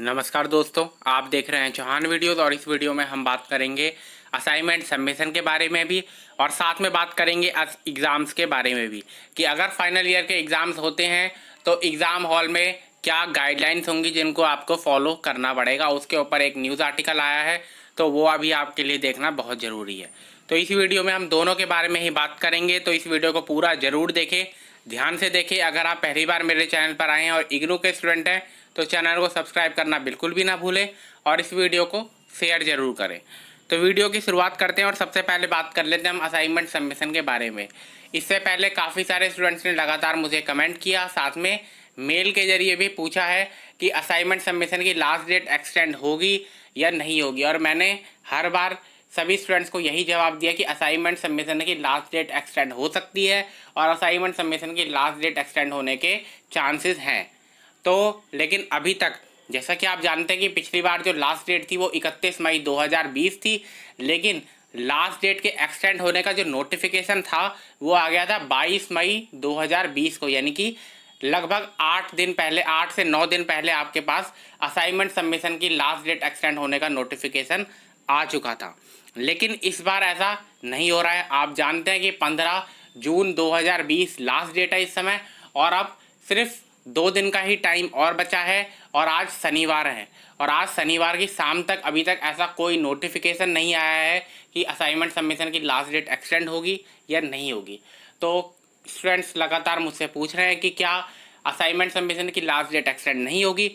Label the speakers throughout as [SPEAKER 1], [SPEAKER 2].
[SPEAKER 1] नमस्कार दोस्तों आप देख रहे हैं चौहान वीडियोस और इस वीडियो में हम बात करेंगे असाइनमेंट सबमिशन के बारे में भी और साथ में बात करेंगे एग्ज़ाम्स के बारे में भी कि अगर फाइनल ईयर के एग्ज़ाम्स होते हैं तो एग्ज़ाम हॉल में क्या गाइडलाइंस होंगी जिनको आपको फॉलो करना पड़ेगा उसके ऊपर एक न्यूज़ आर्टिकल आया है तो वो अभी आपके लिए देखना बहुत ज़रूरी है तो इस वीडियो में हम दोनों के बारे में ही बात करेंगे तो इस वीडियो को पूरा ज़रूर देखें ध्यान से देखिए अगर आप पहली बार मेरे चैनल पर आए हैं और इग्नू के स्टूडेंट हैं तो चैनल को सब्सक्राइब करना बिल्कुल भी ना भूलें और इस वीडियो को शेयर जरूर करें तो वीडियो की शुरुआत करते हैं और सबसे पहले बात कर लेते हैं हम असाइनमेंट सबमिशन के बारे में इससे पहले काफ़ी सारे स्टूडेंट्स ने लगातार मुझे कमेंट किया साथ में मेल के जरिए भी पूछा है कि असाइनमेंट सबमिशन की लास्ट डेट एक्सटेंड होगी या नहीं होगी और मैंने हर बार सभी स्टूडेंट्स को यही जवाब दिया कि असाइनमेंट सबमिशन की लास्ट डेट एक्सटेंड हो सकती है और असाइनमेंट सबमिशन की लास्ट डेट एक्सटेंड होने के चांसेस हैं तो लेकिन अभी तक जैसा कि आप जानते हैं कि पिछली बार जो लास्ट डेट थी वो 31 मई 2020 थी लेकिन लास्ट डेट के एक्सटेंड होने का जो नोटिफिकेशन था वो आ गया था बाईस मई दो को यानी कि लगभग आठ दिन पहले आठ से नौ दिन पहले आपके पास असाइनमेंट सबमिशन की लास्ट डेट एक्सटेंड होने का नोटिफिकेशन आ चुका था लेकिन इस बार ऐसा नहीं हो रहा है आप जानते हैं कि 15 जून 2020 लास्ट डेट है इस समय और अब सिर्फ दो दिन का ही टाइम और बचा है और आज शनिवार है और आज शनिवार की शाम तक अभी तक ऐसा कोई नोटिफिकेशन नहीं आया है कि असाइनमेंट सबमिशन की लास्ट डेट एक्सटेंड होगी या नहीं होगी तो स्टूडेंट्स लगातार मुझसे पूछ रहे हैं कि क्या असाइनमेंट सबमिशन की लास्ट डेट एक्सटेंड नहीं होगी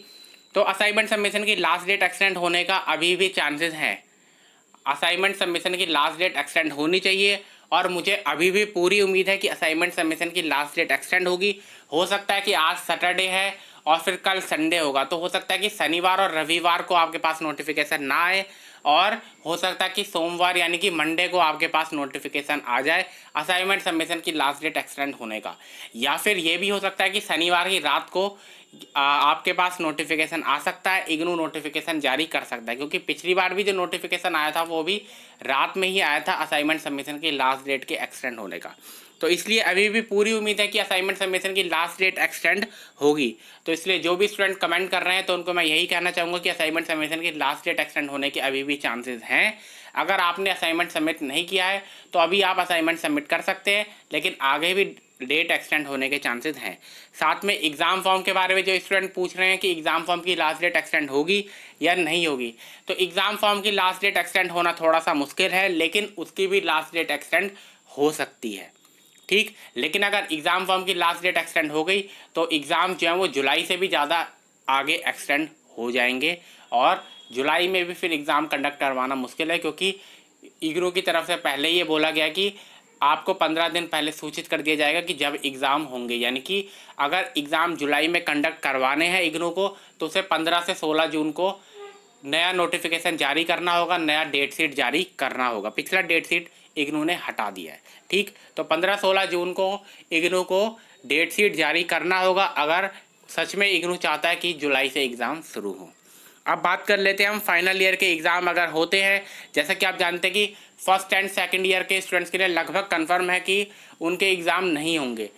[SPEAKER 1] तो असाइनमेंट सबमिशन की लास्ट डेट एक्सटेंड होने का अभी भी चांसेस हैं असाइनमेंट सबमिशन की लास्ट डेट एक्सटेंड होनी चाहिए और मुझे अभी भी पूरी उम्मीद है कि असाइनमेंट सबमिशन की लास्ट डेट एक्सटेंड होगी हो सकता है कि आज सैटरडे है और फिर कल संडे होगा तो हो सकता है कि शनिवार और रविवार को आपके पास नोटिफिकेशन ना आए और हो सकता है कि सोमवार यानी कि मंडे को आपके पास नोटिफिकेशन आ जाए असाइनमेंट सबमिशन की लास्ट डेट एक्सटेंड होने का या फिर ये भी हो सकता है कि शनिवार की रात को आपके पास नोटिफिकेशन आ सकता है इग्नू नोटिफिकेशन जारी कर सकता है क्योंकि पिछली बार भी जो नोटिफिकेशन आया था वो भी रात में ही आया था असाइनमेंट सबमिशन की लास्ट डेट के एक्सटेंड होने का तो इसलिए अभी भी पूरी उम्मीद है कि असाइनमेंट सबमिशन की लास्ट डेट एक्सटेंड होगी तो इसलिए जो भी स्टूडेंट कमेंट कर रहे हैं तो उनको मैं यही कहना चाहूँगा कि असाइनमेंट सबमिशन की लास्ट डेट एक्सटेंड होने के अभी भी चांसेज हैं अगर आपने असाइनमेंट सबमिट नहीं किया है तो अभी आप असाइनमेंट सबमिट कर सकते हैं लेकिन आगे भी डेट एक्सटेंड होने के चांसेस हैं साथ में एग्ज़ाम फॉर्म के बारे में जो स्टूडेंट पूछ रहे हैं कि एग्ज़ाम फॉर्म की लास्ट डेट एक्सटेंड होगी या नहीं होगी तो एग्ज़ाम फॉर्म की लास्ट डेट एक्सटेंड होना थोड़ा सा मुश्किल है लेकिन उसकी भी लास्ट डेट एक्सटेंड हो सकती है ठीक लेकिन अगर एग्ज़ाम फॉर्म की लास्ट डेट एक्सटेंड हो गई तो एग्ज़ाम जो है वो जुलाई से भी ज़्यादा आगे एक्सटेंड हो जाएंगे और जुलाई में भी फिर एग्ज़ाम कंडक्ट करवाना मुश्किल है क्योंकि इग्रो की तरफ से पहले ये बोला गया कि आपको पंद्रह दिन पहले सूचित कर दिया जाएगा कि जब एग्ज़ाम होंगे यानी कि अगर एग्ज़ाम जुलाई में कंडक्ट करवाने हैं इग्नो को तो उसे पंद्रह से सोलह जून को नया नोटिफिकेशन जारी करना होगा नया डेट शीट जारी करना होगा पिछला डेट शीट इग्नू ने हटा दिया है ठीक तो 15-16 जून को इग्नू को डेट शीट जारी करना होगा अगर सच में इग्नू चाहता है कि जुलाई से एग्ज़ाम शुरू हो अब बात कर लेते हैं हम फाइनल ईयर के एग्ज़ाम अगर होते हैं जैसा कि आप जानते हैं कि फर्स्ट एंड सेकेंड ईयर के स्टूडेंट्स के लिए लगभग कन्फर्म है कि उनके एग्ज़ाम नहीं होंगे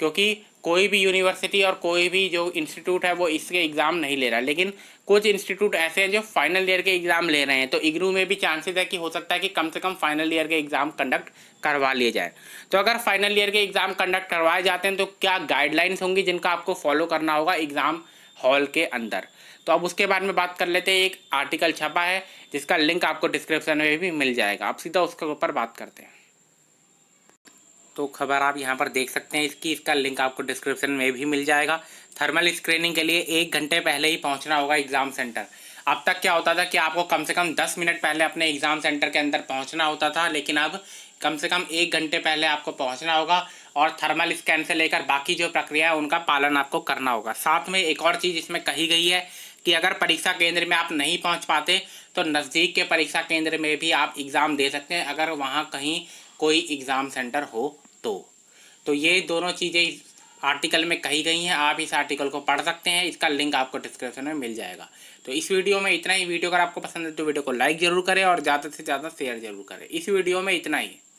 [SPEAKER 1] क्योंकि कोई भी यूनिवर्सिटी और कोई भी जो इंस्टीट्यूट है वो इसके एग्ज़ाम नहीं ले रहा लेकिन कुछ इंस्टीट्यूट ऐसे हैं जो फाइनल ईयर के एग्ज़ाम ले रहे हैं तो इग्नू में भी चांसेस है कि हो सकता है कि कम से कम फाइनल ईयर के एग्ज़ाम कंडक्ट करवा लिए जाए तो अगर फाइनल ईयर के एग्ज़ाम कंडक्ट करवाए जाते हैं तो क्या गाइडलाइंस होंगी जिनका आपको फॉलो करना होगा एग्ज़ाम हॉल के अंदर तो अब उसके बारे में बात कर लेते हैं एक आर्टिकल छपा है जिसका लिंक आपको डिस्क्रिप्शन में भी मिल जाएगा आप सीधा उसके ऊपर बात करते हैं तो खबर आप यहाँ पर देख सकते हैं इसकी इसका लिंक आपको डिस्क्रिप्शन में भी मिल जाएगा थर्मल स्क्रीनिंग के लिए एक घंटे पहले ही पहुँचना होगा एग्ज़ाम सेंटर अब तक क्या होता था कि आपको कम से कम दस मिनट पहले अपने एग्ज़ाम सेंटर के अंदर पहुंचना होता था लेकिन अब कम से कम एक घंटे पहले आपको पहुंचना होगा और थर्मल स्कैन से लेकर बाकी जो प्रक्रिया है उनका पालन आपको करना होगा साथ में एक और चीज़ इसमें कही गई है कि अगर परीक्षा केंद्र में आप नहीं पहुंच पाते तो नज़दीक के परीक्षा केंद्र में भी आप एग्ज़ाम दे सकते हैं अगर वहाँ कहीं कोई एग्ज़ाम सेंटर हो तो तो ये दोनों चीज़ें इस आर्टिकल में कही गई हैं आप इस आर्टिकल को पढ़ सकते हैं इसका लिंक आपको डिस्क्रिप्शन में मिल जाएगा तो इस वीडियो में इतना ही वीडियो अगर आपको पसंद है तो वीडियो को लाइक ज़रूर करें और ज़्यादा से ज़्यादा शेयर ज़रूर करें इस वीडियो में इतना ही